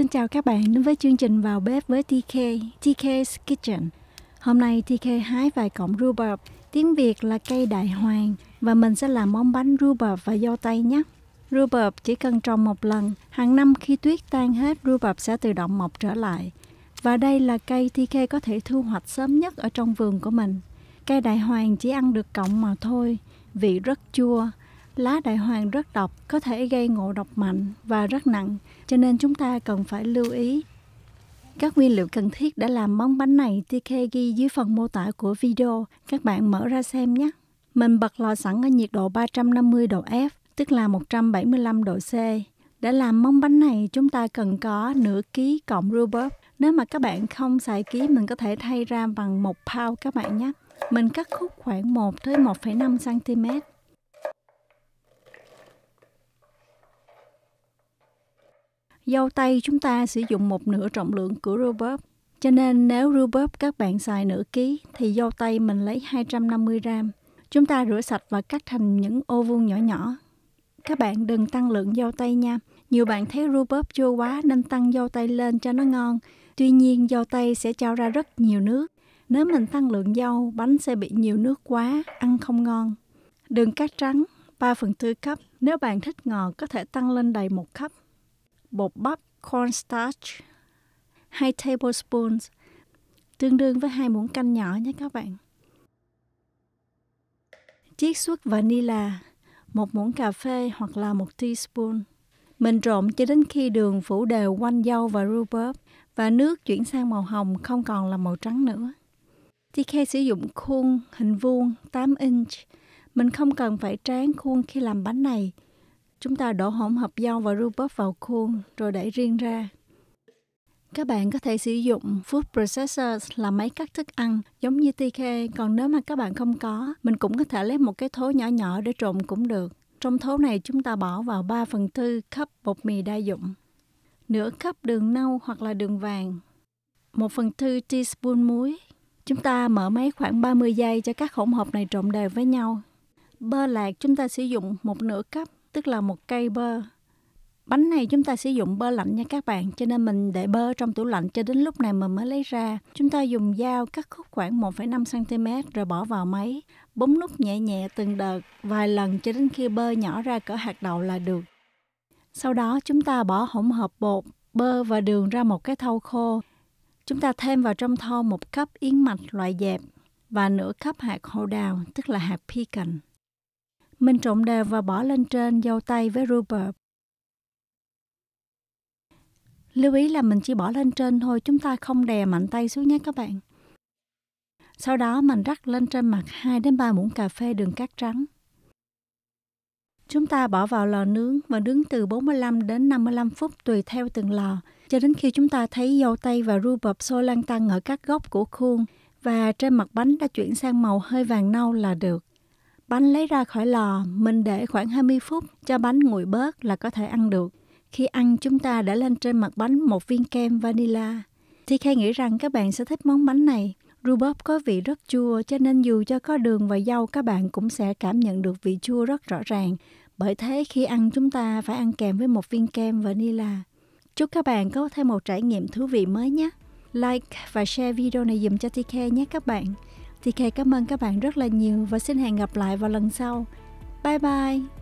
Xin chào các bạn đến với chương trình vào bếp với TK, TK's Kitchen. Hôm nay TK hái vài cọng rhubarb, tiếng Việt là cây đại hoàng và mình sẽ làm món bánh rhubarb và dâu tây nhé. Rhubarb chỉ cần trồng một lần, hàng năm khi tuyết tan hết rhubarb sẽ tự động mọc trở lại. Và đây là cây TK có thể thu hoạch sớm nhất ở trong vườn của mình. Cây đại hoàng chỉ ăn được cọng mà thôi, vị rất chua, lá đại hoàng rất độc, có thể gây ngộ độc mạnh và rất nặng, cho nên chúng ta cần phải lưu ý. Các nguyên liệu cần thiết để làm món bánh này TK ghi dưới phần mô tả của video, các bạn mở ra xem nhé. Mình bật lò sẵn ở nhiệt độ 350 độ F, tức là 175 độ C. Để làm món bánh này, chúng ta cần có nửa ký cộng rhubarb. Nếu mà các bạn không xài ký, mình có thể thay ra bằng một pound các bạn nhé. Mình cắt khúc khoảng 1 tới 1,5 cm. Dâu tây chúng ta sử dụng một nửa trọng lượng của rhubarb. Cho nên nếu rhubarb các bạn xài nửa ký thì dâu tây mình lấy 250 gram. Chúng ta rửa sạch và cắt thành những ô vuông nhỏ nhỏ. Các bạn đừng tăng lượng dâu tây nha. Nhiều bạn thấy rhubarb chua quá nên tăng dâu tây lên cho nó ngon. Tuy nhiên dâu tây sẽ cho ra rất nhiều nước. Nếu mình tăng lượng dâu, bánh sẽ bị nhiều nước quá, ăn không ngon. Đường cát trắng 3 phần 4 cup. Nếu bạn thích ngọt có thể tăng lên đầy một cup bột bắp cornstarch 2 tablespoons tương đương với hai muỗng canh nhỏ nhé các bạn. Chiết xuất vanilla, một muỗng cà phê hoặc là một teaspoon. Mình trộn cho đến khi đường phủ đều quanh dâu và rhubarb và nước chuyển sang màu hồng không còn là màu trắng nữa. TK sử dụng khuôn hình vuông 8 inch. Mình không cần phải tráng khuôn khi làm bánh này Chúng ta đổ hỗn hợp rau và rau vào khuôn rồi đẩy riêng ra. Các bạn có thể sử dụng food processors làm máy cắt thức ăn giống như TK, còn nếu mà các bạn không có, mình cũng có thể lấy một cái thố nhỏ nhỏ để trộn cũng được. Trong thố này chúng ta bỏ vào 3 phần tư cup bột mì đa dụng, nửa cup đường nâu hoặc là đường vàng, 1 phần tư teaspoon muối. Chúng ta mở máy khoảng 30 giây cho các hỗn hợp này trộn đều với nhau. Bơ lạc chúng ta sử dụng một nửa cup tức là một cây bơ. Bánh này chúng ta sử dụng bơ lạnh nha các bạn, cho nên mình để bơ trong tủ lạnh cho đến lúc này mình mới lấy ra. Chúng ta dùng dao cắt khúc khoảng 1,5 cm rồi bỏ vào máy, bấm nút nhẹ nhẹ từng đợt vài lần cho đến khi bơ nhỏ ra cỡ hạt đậu là được. Sau đó chúng ta bỏ hỗn hợp bột, bơ và đường ra một cái thau khô. Chúng ta thêm vào trong thau một cốc yến mạch loại dẹp và nửa cup hạt hồ đào, tức là hạt pecan. Mình trộn đều và bỏ lên trên dâu tây với rhubarb. Lưu ý là mình chỉ bỏ lên trên thôi, chúng ta không đè mạnh tay xuống nhé các bạn. Sau đó mình rắc lên trên mặt 2 đến 3 muỗng cà phê đường cát trắng. Chúng ta bỏ vào lò nướng và nướng từ 45 đến 55 phút tùy theo từng lò, cho đến khi chúng ta thấy dâu tây và rhubarb sôi lan tăng ở các góc của khuôn và trên mặt bánh đã chuyển sang màu hơi vàng nâu là được. Bánh lấy ra khỏi lò, mình để khoảng 20 phút cho bánh nguội bớt là có thể ăn được. Khi ăn, chúng ta đã lên trên mặt bánh một viên kem vanilla. TK nghĩ rằng các bạn sẽ thích món bánh này. Rhubarb có vị rất chua, cho nên dù cho có đường và dâu, các bạn cũng sẽ cảm nhận được vị chua rất rõ ràng. Bởi thế, khi ăn chúng ta phải ăn kèm với một viên kem vanilla. Chúc các bạn có thêm một trải nghiệm thú vị mới nhé! Like và share video này dùm cho TK nhé các bạn. Thì Kay cảm ơn các bạn rất là nhiều và xin hẹn gặp lại vào lần sau. Bye bye!